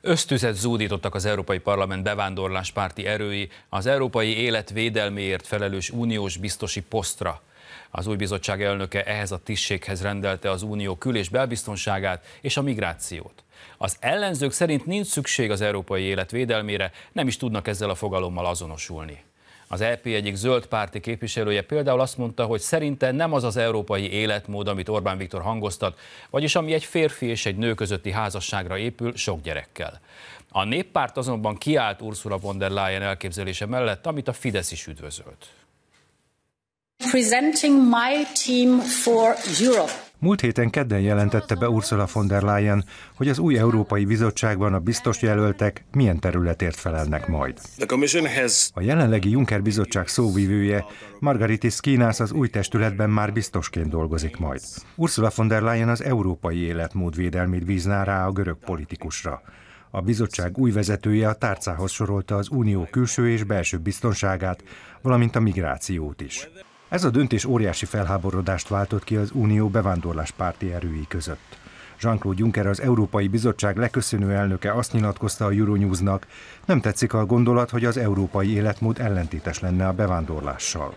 Ösztüzet zúdítottak az Európai Parlament bevándorláspárti erői az európai élet védelméért felelős uniós biztosi posztra. Az új bizottság elnöke ehhez a tisztséghez rendelte az unió kül- és belbiztonságát és a migrációt. Az ellenzők szerint nincs szükség az európai élet védelmére, nem is tudnak ezzel a fogalommal azonosulni. Az LP e egyik zöld párti képviselője például azt mondta, hogy szerinte nem az az európai életmód, amit Orbán Viktor hangoztat, vagyis ami egy férfi és egy nő közötti házasságra épül sok gyerekkel. A néppárt azonban kiállt Ursula von der Leyen elképzelése mellett, amit a Fidesz is üdvözölt. Presenting my team for Europe. Múlt héten kedden jelentette be Ursula von der Leyen, hogy az új Európai Bizottságban a biztos jelöltek milyen területért felelnek majd. A jelenlegi Juncker Bizottság szóvivője, Margaritis Kínász az új testületben már biztosként dolgozik majd. Ursula von der Leyen az európai életmód védelmét bízná rá a görög politikusra. A bizottság új vezetője a tárcához sorolta az unió külső és belső biztonságát, valamint a migrációt is. Ez a döntés óriási felháborodást váltott ki az unió párti erői között. Jean-Claude Juncker, az Európai Bizottság leköszönő elnöke azt nyilatkozta a Euronewsnak, nem tetszik a gondolat, hogy az európai életmód ellentétes lenne a bevándorlással.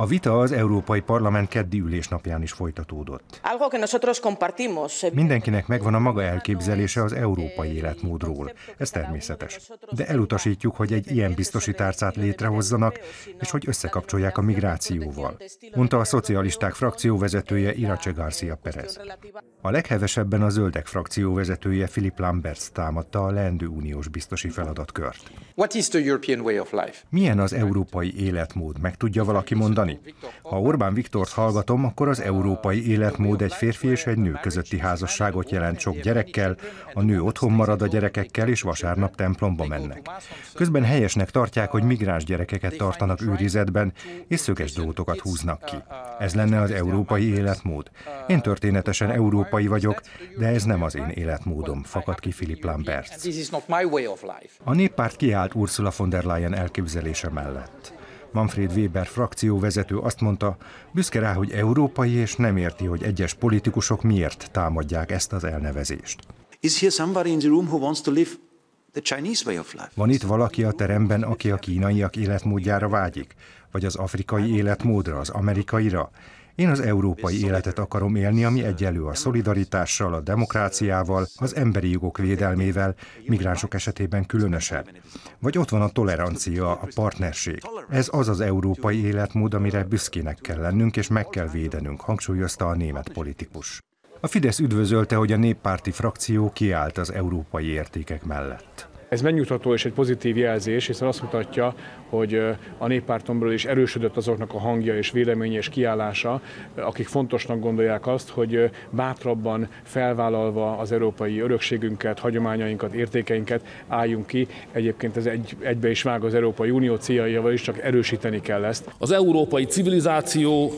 A vita az Európai Parlament keddi ülésnapján is folytatódott. Eh, Mindenkinek megvan a maga elképzelése az európai életmódról. Ez természetes. De elutasítjuk, hogy egy ilyen biztosítárcát létrehozzanak, és hogy összekapcsolják a migrációval, mondta a szocialisták frakcióvezetője Irace Garcia Perez. A leghevesebben a zöldek frakcióvezetője Philip Lamberts támadta a leendő uniós biztosi feladatkört. Milyen az európai életmód, meg tudja valaki mondani? mondani. Ha Orbán Viktort hallgatom, akkor az európai életmód egy férfi és egy nő közötti házasságot jelent sok gyerekkel, a nő otthon marad a gyerekekkel, és vasárnap templomba mennek. Közben helyesnek tartják, hogy migráns gyerekeket tartanak őrizetben, és szöges drótokat húznak ki. Ez lenne az európai életmód. Én történetesen európai vagyok, de ez nem az én életmódom, fakad ki Philip Lambert. A néppárt kiállt Ursula von der Leyen elképzelése mellett. Manfred Weber frakcióvezető azt mondta, büszke rá, hogy európai, és nem érti, hogy egyes politikusok miért támadják ezt az elnevezést. van itt valaki a teremben, aki a kínaiak életmódjára vágyik, vagy az afrikai életmódra, az amerikaira? Én az európai életet akarom élni, ami egyelő a szolidaritással, a demokráciával, az emberi jogok védelmével, migránsok esetében különösen. Vagy ott van a tolerancia, a partnerség. Ez az az európai életmód, amire büszkének kell lennünk és meg kell védenünk, hangsúlyozta a német politikus. A Fidesz üdvözölte, hogy a néppárti frakció kiállt az európai értékek mellett. Ez megnyugtató és egy pozitív jelzés, hiszen azt mutatja, hogy a néppárton is erősödött azoknak a hangja és véleménye és kiállása, akik fontosnak gondolják azt, hogy bátrabban felvállalva az európai örökségünket, hagyományainkat, értékeinket álljunk ki. Egyébként ez egy, egybe is vág az Európai Unió céljaival is, csak erősíteni kell ezt. Az európai civilizáció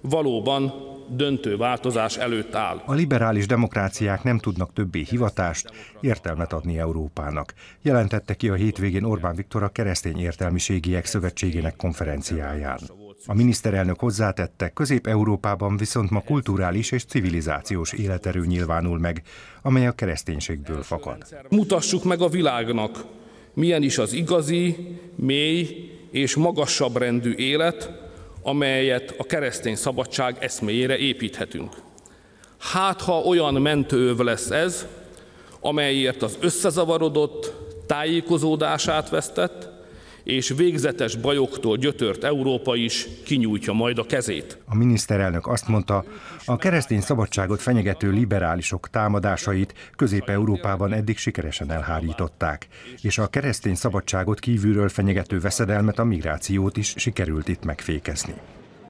valóban döntő változás előtt áll. A liberális demokráciák nem tudnak többé hivatást, értelmet adni Európának. Jelentette ki a hétvégén Orbán Viktor a Keresztény Értelmiségiek Szövetségének konferenciáján. A miniszterelnök hozzátette, Közép-Európában viszont ma kulturális és civilizációs életerő nyilvánul meg, amely a kereszténységből fakad. Mutassuk meg a világnak, milyen is az igazi, mély és magasabb rendű élet, amelyet a keresztény szabadság eszméjére építhetünk. Hát, ha olyan mentőöv lesz ez, amelyért az összezavarodott, tájékozódását vesztett, és végzetes bajoktól gyötört Európa is kinyújtja majd a kezét. A miniszterelnök azt mondta, a keresztény szabadságot fenyegető liberálisok támadásait Közép-Európában eddig sikeresen elhárították, és a keresztény szabadságot kívülről fenyegető veszedelmet, a migrációt is sikerült itt megfékezni.